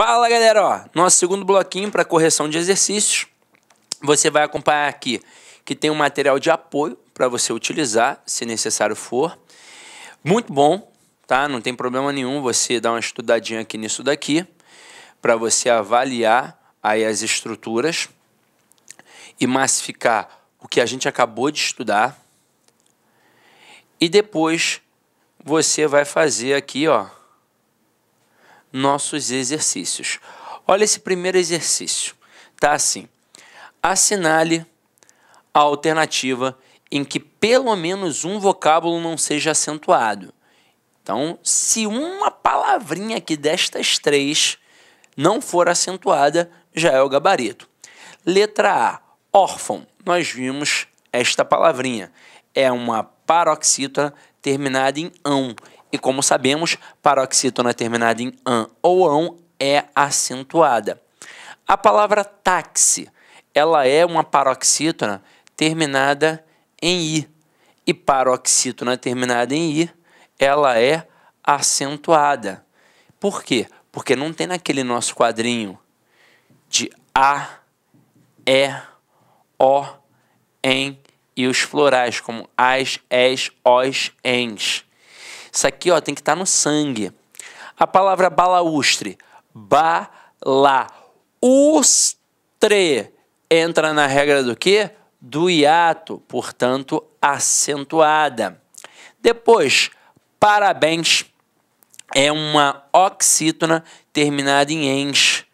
Fala galera, ó, nosso segundo bloquinho para correção de exercícios. Você vai acompanhar aqui que tem um material de apoio para você utilizar, se necessário for. Muito bom, tá? Não tem problema nenhum você dar uma estudadinha aqui nisso daqui para você avaliar aí as estruturas e massificar o que a gente acabou de estudar. E depois você vai fazer aqui, ó, nossos exercícios. Olha esse primeiro exercício. Tá assim: assinale a alternativa em que pelo menos um vocábulo não seja acentuado. Então, se uma palavrinha aqui destas três não for acentuada, já é o gabarito. Letra A, órfão. Nós vimos esta palavrinha. É uma paroxítona terminada em ão. E como sabemos, paroxítona terminada em an ou ão é acentuada. A palavra táxi, ela é uma paroxítona terminada em i. E paroxítona terminada em i, ela é acentuada. Por quê? Porque não tem naquele nosso quadrinho de a, e, o, em e os florais, como as, es, os, ens. Isso aqui ó, tem que estar tá no sangue. A palavra balaustre, balaustre, entra na regra do quê? Do hiato, portanto, acentuada. Depois, parabéns é uma oxítona terminada em ens.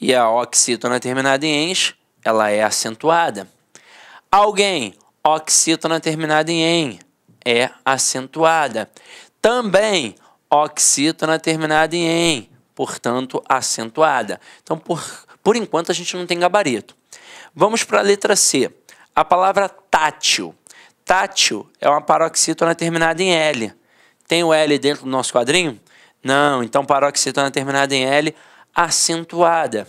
E a oxítona terminada em ens, ela é acentuada. Alguém, oxítona terminada em en é acentuada. Também oxítona terminada em em, portanto acentuada. Então, por, por enquanto, a gente não tem gabarito. Vamos para a letra C. A palavra tátil. Tátil é uma paroxítona terminada em L. Tem o L dentro do nosso quadrinho? Não, então paroxítona terminada em L, acentuada.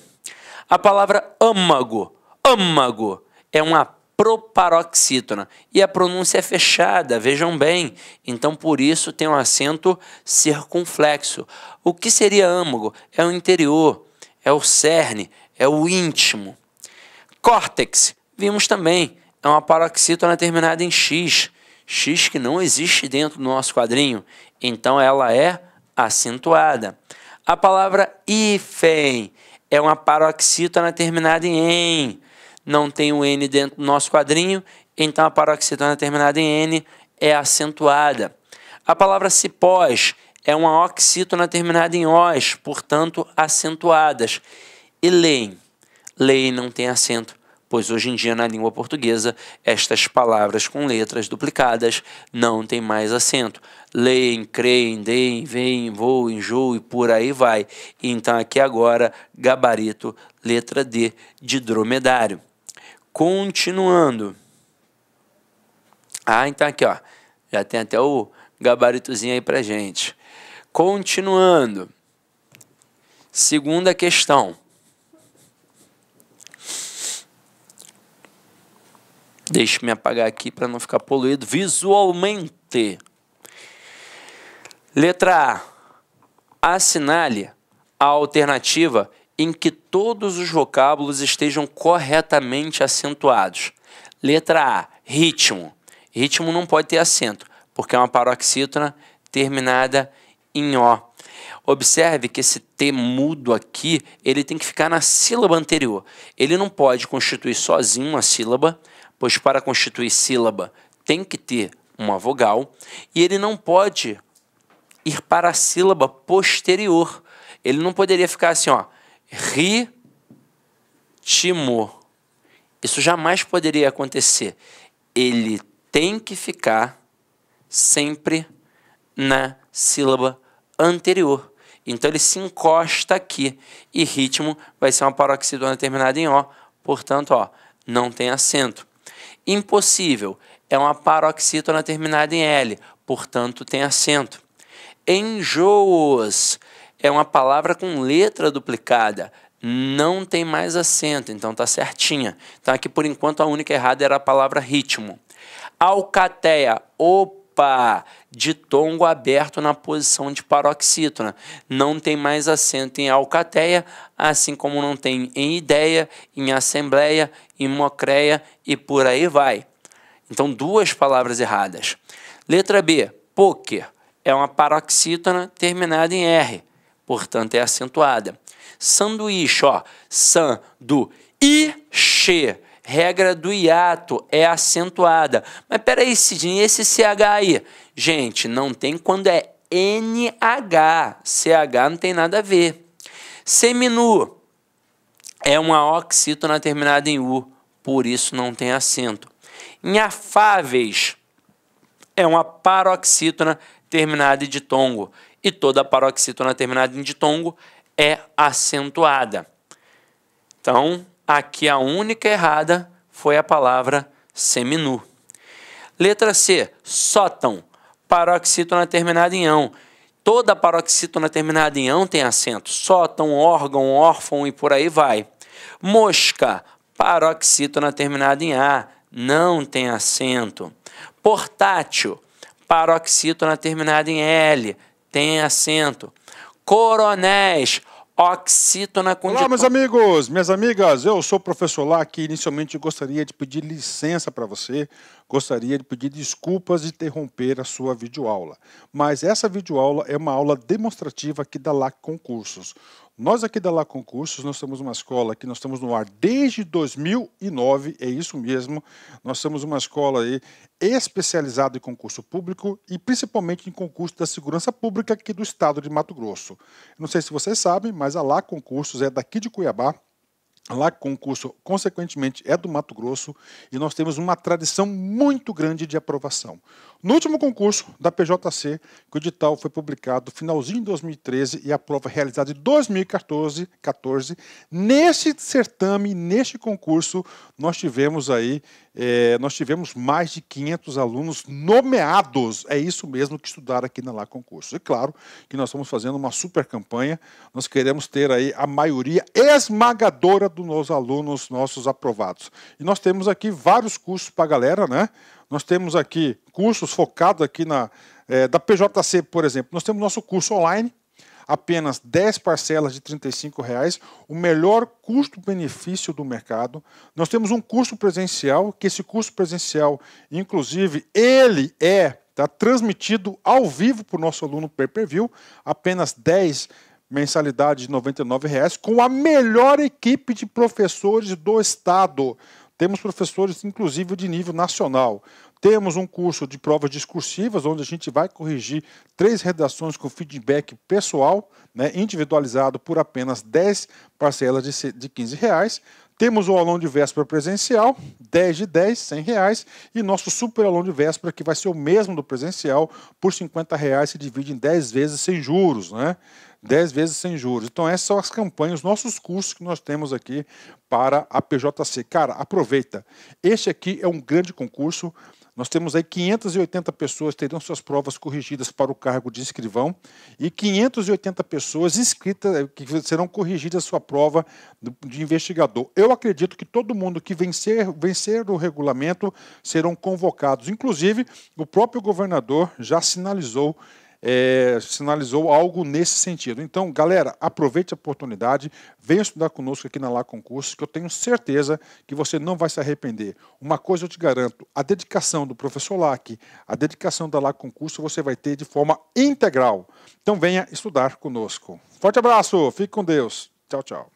A palavra âmago. âmago é uma proparoxítona. E a pronúncia é fechada, vejam bem. Então, por isso, tem um acento circunflexo. O que seria âmago? É o interior, é o cerne, é o íntimo. Córtex, vimos também, é uma paroxítona terminada em X. X que não existe dentro do nosso quadrinho, então ela é acentuada. A palavra hífen é uma paroxítona terminada em não tem o N dentro do nosso quadrinho, então a paroxetona terminada em N é acentuada. A palavra cipós é uma oxítona terminada em os, portanto acentuadas. E lei. Lei não tem acento, pois hoje em dia na língua portuguesa estas palavras com letras duplicadas não têm mais acento. Leem, creem, deem, veem, voem, enjoo e por aí vai. Então aqui agora gabarito letra D de dromedário. Continuando. Ah, então aqui, ó. Já tem até o gabaritozinho aí pra gente. Continuando. Segunda questão. Deixa eu me apagar aqui para não ficar poluído visualmente. Letra A. Assinale a alternativa em que todos os vocábulos estejam corretamente acentuados. Letra A, ritmo. Ritmo não pode ter acento, porque é uma paroxítona terminada em O. Observe que esse T mudo aqui, ele tem que ficar na sílaba anterior. Ele não pode constituir sozinho uma sílaba, pois para constituir sílaba tem que ter uma vogal, e ele não pode ir para a sílaba posterior. Ele não poderia ficar assim, ó, ritmo. Isso jamais poderia acontecer. Ele tem que ficar sempre na sílaba anterior. Então ele se encosta aqui e ritmo vai ser uma paroxidona terminada em ó, portanto, ó, não tem acento. Impossível é uma paroxítona terminada em L, portanto tem acento. Enjoos é uma palavra com letra duplicada. Não tem mais acento, então tá certinha. Então aqui por enquanto a única errada era a palavra ritmo. Alcateia, opa, de tongo aberto na posição de paroxítona. Não tem mais acento em alcateia, assim como não tem em ideia, em assembleia, em mocreia e por aí vai. Então duas palavras erradas. Letra B, poker, é uma paroxítona terminada em R portanto é acentuada. Sanduíche, ó, san do i che, regra do hiato é acentuada. Mas peraí, Sidney, esse CH aí? Gente, não tem quando é NH. CH não tem nada a ver. Seminu é uma oxítona terminada em U, por isso não tem acento. Inafáveis é uma paroxítona terminada em ditongo. E toda a paroxítona terminada em ditongo é acentuada. Então, aqui a única errada foi a palavra seminu. Letra C, sótão, paroxítona terminada em ão. Toda paroxítona terminada em ão tem acento. Sótão, órgão, órfão e por aí vai. Mosca, paroxítona terminada em A, não tem acento. Portátil, paroxítona terminada em L, tem acento. Coronéis, oxítona com... Olá, meus amigos, minhas amigas, eu sou o professor Lá, que inicialmente gostaria de pedir licença para você Gostaria de pedir desculpas de interromper a sua videoaula, mas essa videoaula é uma aula demonstrativa aqui da LAC Concursos. Nós aqui da LAC Concursos, nós somos uma escola que nós estamos no ar desde 2009, é isso mesmo. Nós somos uma escola aí especializada em concurso público e principalmente em concurso da segurança pública aqui do estado de Mato Grosso. Não sei se vocês sabem, mas a LAC Concursos é daqui de Cuiabá, Lá, concurso, consequentemente, é do Mato Grosso e nós temos uma tradição muito grande de aprovação. No último concurso da PJC, que o edital foi publicado finalzinho de 2013 e a prova realizada em 2014, 14, nesse certame, neste concurso, nós tivemos aí, é, nós tivemos mais de 500 alunos nomeados. É isso mesmo que estudaram aqui na Lá Concurso. E claro que nós estamos fazendo uma super campanha, nós queremos ter aí a maioria esmagadora focado nos alunos nossos aprovados. E nós temos aqui vários cursos para a galera, né? Nós temos aqui cursos focados aqui na é, da PJC, por exemplo. Nós temos nosso curso online, apenas 10 parcelas de R$ reais, o melhor custo-benefício do mercado. Nós temos um curso presencial, que esse curso presencial, inclusive, ele é tá transmitido ao vivo para o nosso aluno pay per view, apenas 10 mensalidade de R$ 99,00, com a melhor equipe de professores do Estado. Temos professores, inclusive, de nível nacional. Temos um curso de provas discursivas, onde a gente vai corrigir três redações com feedback pessoal, né, individualizado por apenas 10 parcelas de, de 15,00. reais. Temos o aulão de véspera presencial, 10 de 10, 100 reais, e nosso super aulão de véspera, que vai ser o mesmo do presencial, por 50 reais, se divide em 10 vezes sem juros, né? 10 vezes sem juros. Então, essas são as campanhas, os nossos cursos que nós temos aqui para a PJC. Cara, aproveita. Este aqui é um grande concurso. Nós temos aí 580 pessoas terão suas provas corrigidas para o cargo de escrivão e 580 pessoas inscritas eh, que serão corrigidas a sua prova de investigador. Eu acredito que todo mundo que vencer, vencer o regulamento serão convocados. Inclusive, o próprio governador já sinalizou é, sinalizou algo nesse sentido. Então, galera, aproveite a oportunidade, venha estudar conosco aqui na Lá Concursos, que eu tenho certeza que você não vai se arrepender. Uma coisa eu te garanto, a dedicação do professor LAC, a dedicação da Lá Concurso, você vai ter de forma integral. Então, venha estudar conosco. Forte abraço, fique com Deus. Tchau, tchau.